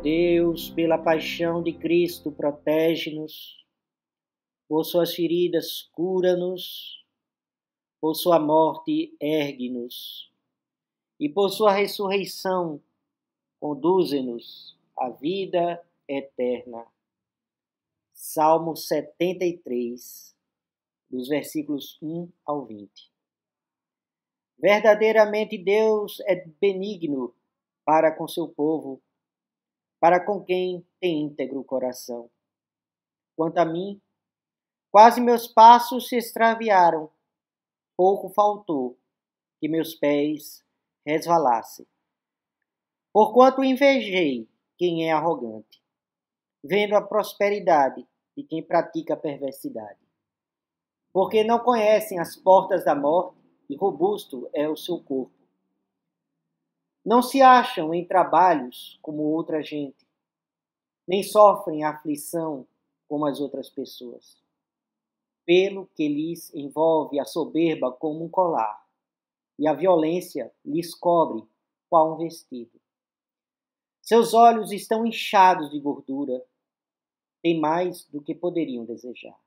Deus, pela paixão de Cristo, protege-nos. Por suas feridas, cura-nos. Por sua morte, ergue-nos. E por sua ressurreição, conduze-nos à vida eterna. Salmo 73, dos versículos 1 ao 20. Verdadeiramente Deus é benigno para com seu povo para com quem tem íntegro coração. Quanto a mim, quase meus passos se extraviaram, pouco faltou que meus pés resvalassem. Porquanto invejei quem é arrogante, vendo a prosperidade de quem pratica a perversidade. Porque não conhecem as portas da morte, e robusto é o seu corpo. Não se acham em trabalhos como outra gente, nem sofrem aflição como as outras pessoas, pelo que lhes envolve a soberba como um colar, e a violência lhes cobre qual um vestido. Seus olhos estão inchados de gordura, têm mais do que poderiam desejar.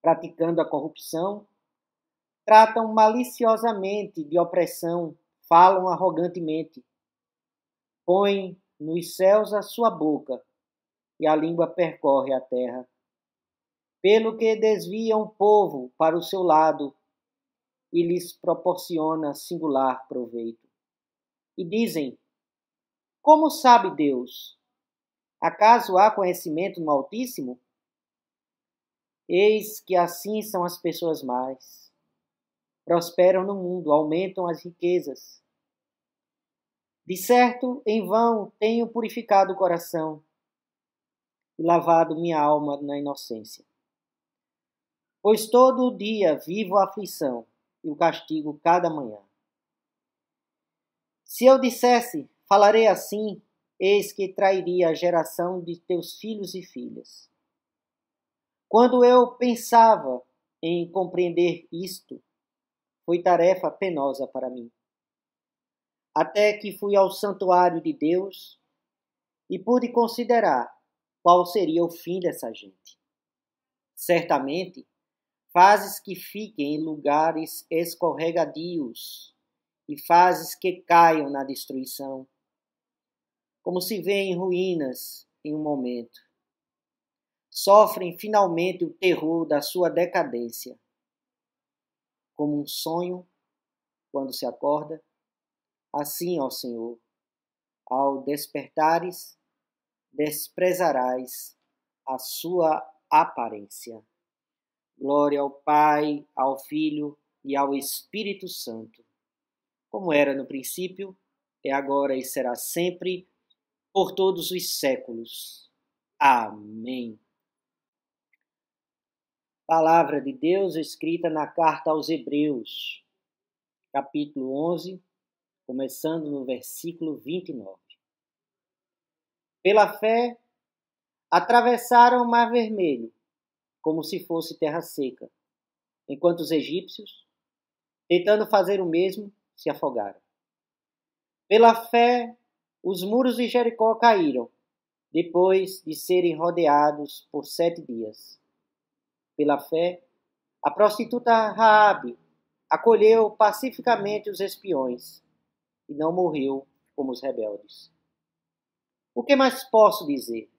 Praticando a corrupção, tratam maliciosamente de opressão falam arrogantemente. Põe nos céus a sua boca, e a língua percorre a terra. Pelo que desvia o povo para o seu lado, e lhes proporciona singular proveito. E dizem: Como sabe Deus? Acaso há conhecimento no Altíssimo? Eis que assim são as pessoas mais prosperam no mundo, aumentam as riquezas. De certo, em vão tenho purificado o coração e lavado minha alma na inocência. Pois todo o dia vivo a aflição e o castigo cada manhã. Se eu dissesse, falarei assim, eis que trairia a geração de teus filhos e filhas. Quando eu pensava em compreender isto, foi tarefa penosa para mim. Até que fui ao santuário de Deus e pude considerar qual seria o fim dessa gente. Certamente, fazes que fiquem em lugares escorregadios e fazes que caiam na destruição, como se vê em ruínas em um momento. Sofrem finalmente o terror da sua decadência como um sonho quando se acorda, assim, ó Senhor, ao despertares, desprezarás a sua aparência. Glória ao Pai, ao Filho e ao Espírito Santo, como era no princípio, é agora e será sempre, por todos os séculos. Amém palavra de Deus escrita na carta aos Hebreus, capítulo 11, começando no versículo 29. Pela fé, atravessaram o Mar Vermelho, como se fosse terra seca, enquanto os egípcios, tentando fazer o mesmo, se afogaram. Pela fé, os muros de Jericó caíram, depois de serem rodeados por sete dias. Pela fé, a prostituta Raabe acolheu pacificamente os espiões e não morreu como os rebeldes. O que mais posso dizer?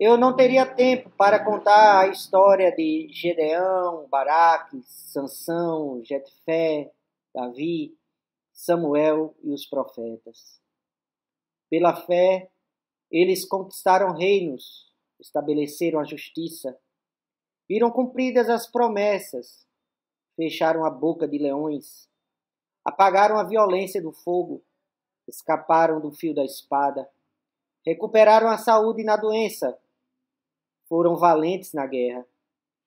Eu não teria tempo para contar a história de Gedeão, Baraque, Sansão, Jetfé, Davi, Samuel e os profetas. Pela fé, eles conquistaram reinos, estabeleceram a justiça, Viram cumpridas as promessas, fecharam a boca de leões, apagaram a violência do fogo, escaparam do fio da espada, recuperaram a saúde na doença, foram valentes na guerra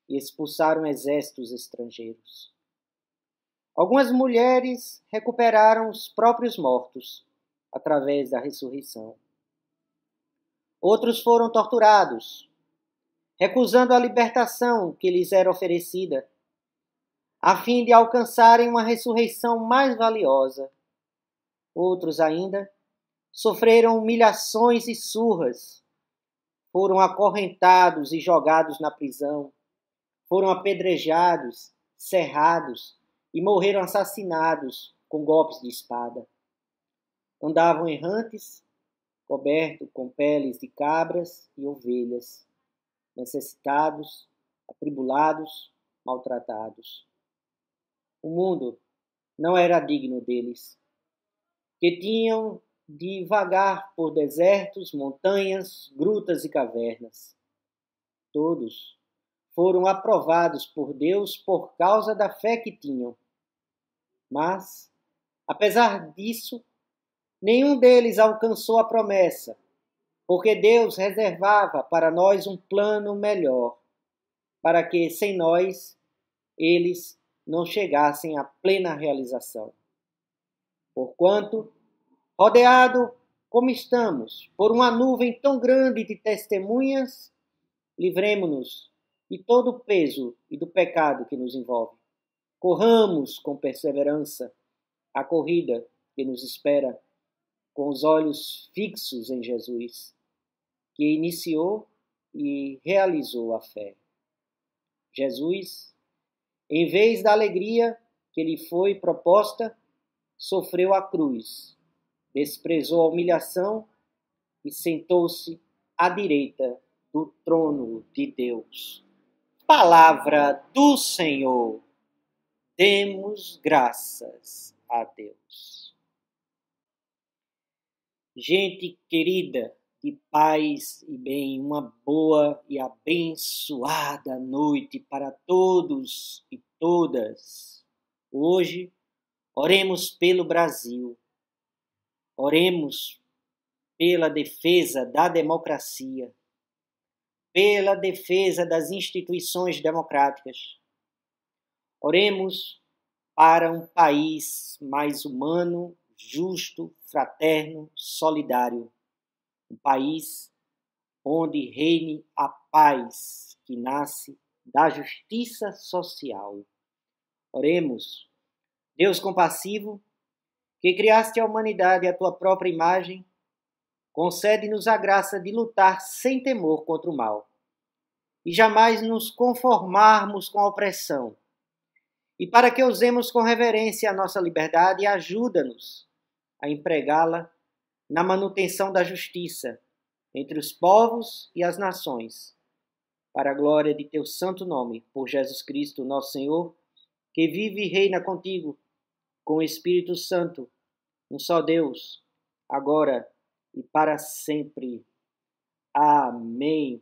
e expulsaram exércitos estrangeiros. Algumas mulheres recuperaram os próprios mortos através da ressurreição. Outros foram torturados, recusando a libertação que lhes era oferecida, a fim de alcançarem uma ressurreição mais valiosa. Outros ainda sofreram humilhações e surras, foram acorrentados e jogados na prisão, foram apedrejados, cerrados e morreram assassinados com golpes de espada. Andavam errantes, cobertos com peles de cabras e ovelhas necessitados, atribulados, maltratados. O mundo não era digno deles, que tinham de vagar por desertos, montanhas, grutas e cavernas. Todos foram aprovados por Deus por causa da fé que tinham. Mas, apesar disso, nenhum deles alcançou a promessa porque Deus reservava para nós um plano melhor, para que sem nós eles não chegassem à plena realização. Porquanto, rodeado como estamos por uma nuvem tão grande de testemunhas, livremo-nos de todo o peso e do pecado que nos envolve. Corramos com perseverança a corrida que nos espera, com os olhos fixos em Jesus que iniciou e realizou a fé. Jesus, em vez da alegria que lhe foi proposta, sofreu a cruz, desprezou a humilhação e sentou-se à direita do trono de Deus. Palavra do Senhor. Demos graças a Deus. Gente querida, de paz e bem, uma boa e abençoada noite para todos e todas. Hoje, oremos pelo Brasil, oremos pela defesa da democracia, pela defesa das instituições democráticas. Oremos para um país mais humano, justo, fraterno, solidário um país onde reine a paz que nasce da justiça social. Oremos. Deus compassivo, que criaste a humanidade à tua própria imagem, concede-nos a graça de lutar sem temor contra o mal e jamais nos conformarmos com a opressão. E para que usemos com reverência a nossa liberdade, ajuda-nos a empregá-la na manutenção da justiça entre os povos e as nações, para a glória de teu santo nome, por Jesus Cristo, nosso Senhor, que vive e reina contigo, com o Espírito Santo, um só Deus, agora e para sempre. Amém.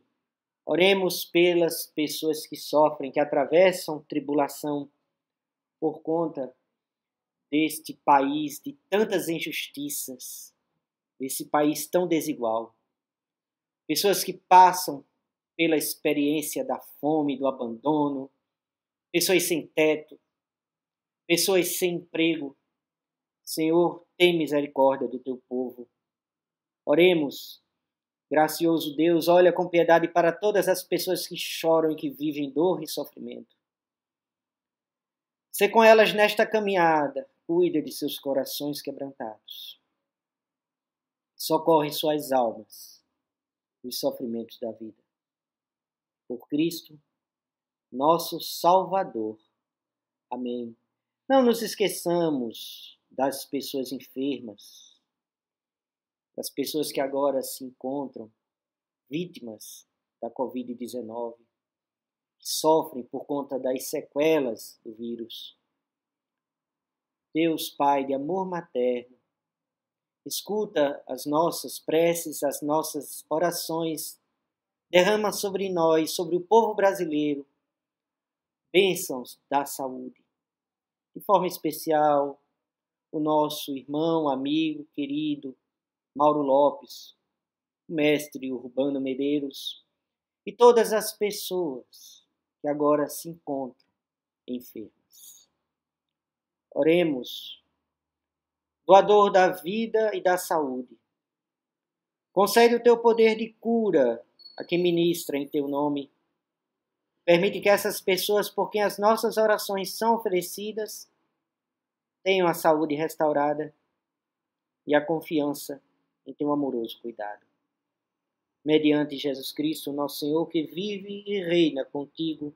Oremos pelas pessoas que sofrem, que atravessam tribulação por conta deste país, de tantas injustiças desse país tão desigual. Pessoas que passam pela experiência da fome, do abandono, pessoas sem teto, pessoas sem emprego. Senhor, tem misericórdia do teu povo. Oremos. Gracioso Deus, olha com piedade para todas as pessoas que choram e que vivem dor e sofrimento. Se com elas nesta caminhada, cuida de seus corações quebrantados socorre suas almas dos sofrimentos da vida. Por Cristo, nosso Salvador. Amém. Não nos esqueçamos das pessoas enfermas, das pessoas que agora se encontram vítimas da Covid-19, que sofrem por conta das sequelas do vírus. Deus Pai de amor materno, escuta as nossas preces, as nossas orações, derrama sobre nós, sobre o povo brasileiro, bênçãos da saúde. De forma especial, o nosso irmão, amigo, querido Mauro Lopes, o mestre Urbano Medeiros e todas as pessoas que agora se encontram enfermas. Oremos doador da vida e da saúde. Concede o teu poder de cura a quem ministra em teu nome. Permite que essas pessoas por quem as nossas orações são oferecidas tenham a saúde restaurada e a confiança em teu amoroso cuidado. Mediante Jesus Cristo, nosso Senhor, que vive e reina contigo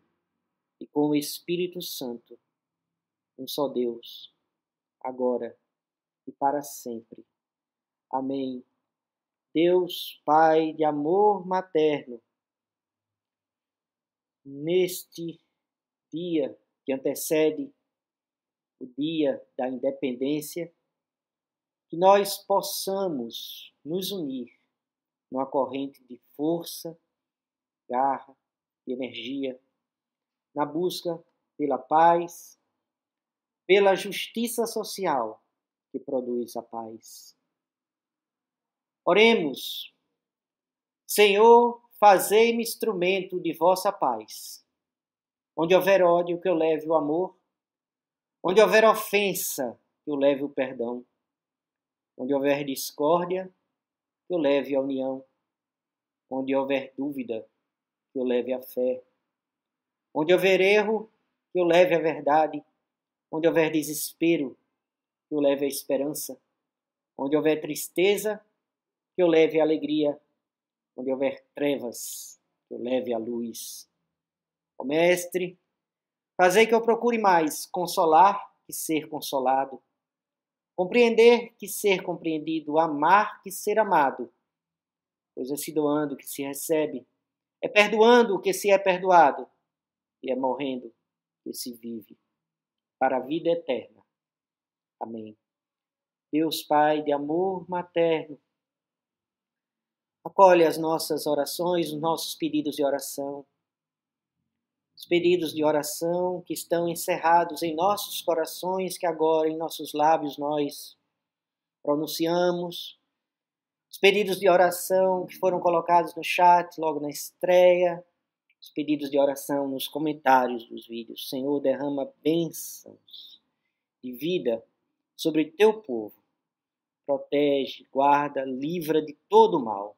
e com o Espírito Santo, um só Deus, agora e para sempre. Amém. Deus Pai de amor materno, neste dia que antecede o dia da independência, que nós possamos nos unir numa corrente de força, garra e energia na busca pela paz, pela justiça social que produz a paz. Oremos. Senhor, fazei-me instrumento de vossa paz. Onde houver ódio, que eu leve o amor. Onde houver ofensa, que eu leve o perdão. Onde houver discórdia, que eu leve a união. Onde houver dúvida, que eu leve a fé. Onde houver erro, que eu leve a verdade. Onde houver desespero, que eu leve a esperança. Onde houver tristeza, que eu leve a alegria. Onde houver trevas, que eu leve a luz. Ó Mestre, fazei que eu procure mais consolar que ser consolado, compreender que ser compreendido, amar que ser amado. Pois é se doando que se recebe, é perdoando que se é perdoado, e é morrendo que se vive, para a vida eterna Amém. Deus Pai de amor materno, acolhe as nossas orações, os nossos pedidos de oração. Os pedidos de oração que estão encerrados em nossos corações, que agora em nossos lábios nós pronunciamos. Os pedidos de oração que foram colocados no chat logo na estreia. Os pedidos de oração nos comentários dos vídeos. Senhor, derrama bênçãos de vida sobre teu povo. Protege, guarda, livra de todo mal.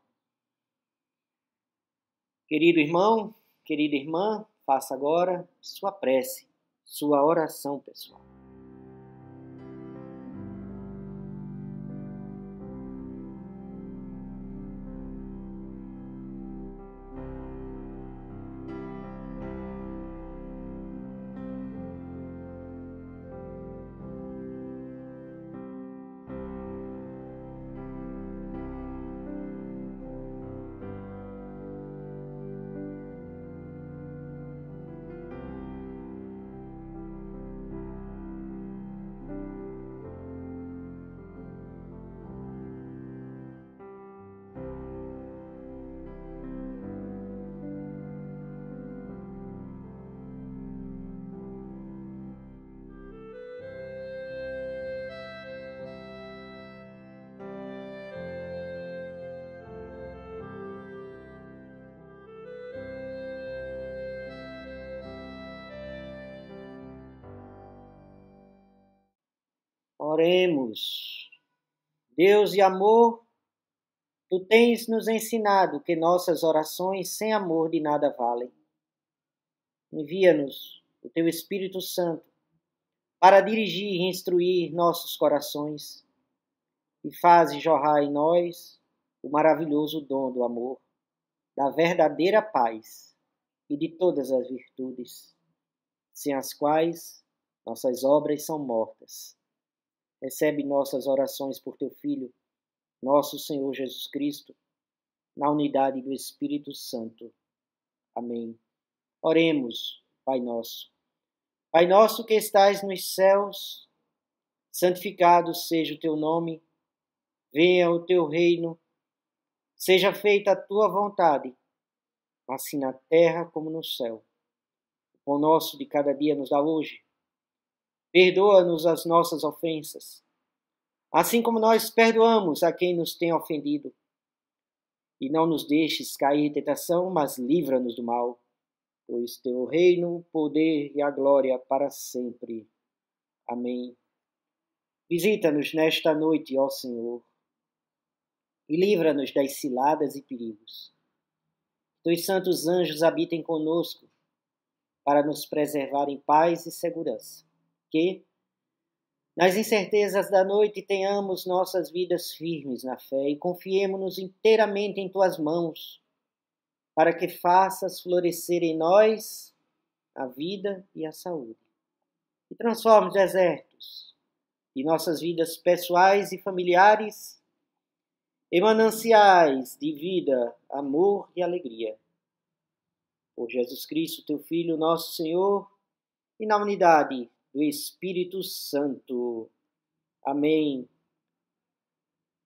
Querido irmão, querida irmã, faça agora sua prece, sua oração pessoal. Oremos. Deus de amor, tu tens nos ensinado que nossas orações sem amor de nada valem. Envia-nos o teu Espírito Santo para dirigir e instruir nossos corações e faze jorrar em nós o maravilhoso dom do amor, da verdadeira paz e de todas as virtudes, sem as quais nossas obras são mortas Recebe nossas orações por teu Filho, nosso Senhor Jesus Cristo, na unidade do Espírito Santo. Amém. Oremos, Pai nosso. Pai nosso que estás nos céus, santificado seja o teu nome, venha o teu reino, seja feita a tua vontade, assim na terra como no céu. O pão nosso de cada dia nos dá hoje Perdoa-nos as nossas ofensas, assim como nós perdoamos a quem nos tem ofendido. E não nos deixes cair em tentação, mas livra-nos do mal, pois teu reino, o poder e a glória para sempre. Amém. Visita-nos nesta noite, ó Senhor, e livra-nos das ciladas e perigos. Teus santos anjos habitem conosco para nos preservar em paz e segurança que, nas incertezas da noite, tenhamos nossas vidas firmes na fé e confiemos-nos inteiramente em tuas mãos, para que faças florescer em nós a vida e a saúde. E transforme desertos e nossas vidas pessoais e familiares em mananciais de vida, amor e alegria. Por Jesus Cristo, teu Filho, nosso Senhor, e na unidade do Espírito Santo. Amém.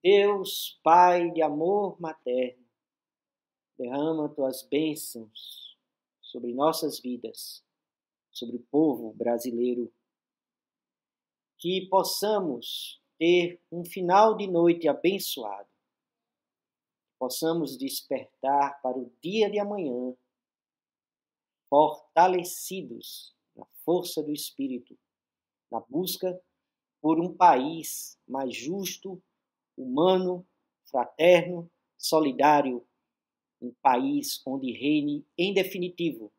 Deus, Pai de amor materno, derrama tuas bênçãos sobre nossas vidas, sobre o povo brasileiro. Que possamos ter um final de noite abençoado. Possamos despertar para o dia de amanhã, fortalecidos na força do Espírito, na busca por um país mais justo, humano, fraterno, solidário, um país onde reine, em definitivo,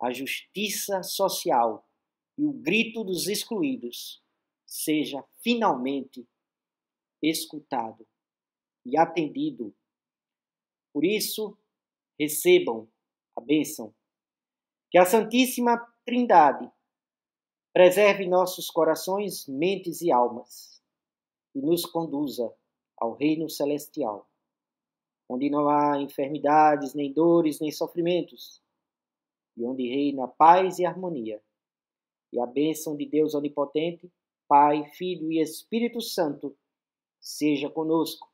a justiça social e o grito dos excluídos seja finalmente escutado e atendido. Por isso, recebam a bênção. Que a Santíssima Trindade preserve nossos corações, mentes e almas, e nos conduza ao reino celestial, onde não há enfermidades, nem dores, nem sofrimentos, e onde reina paz e harmonia. E a bênção de Deus Onipotente, Pai, Filho e Espírito Santo, seja conosco,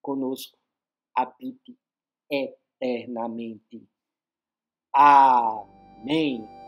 conosco, habite eternamente. Amém.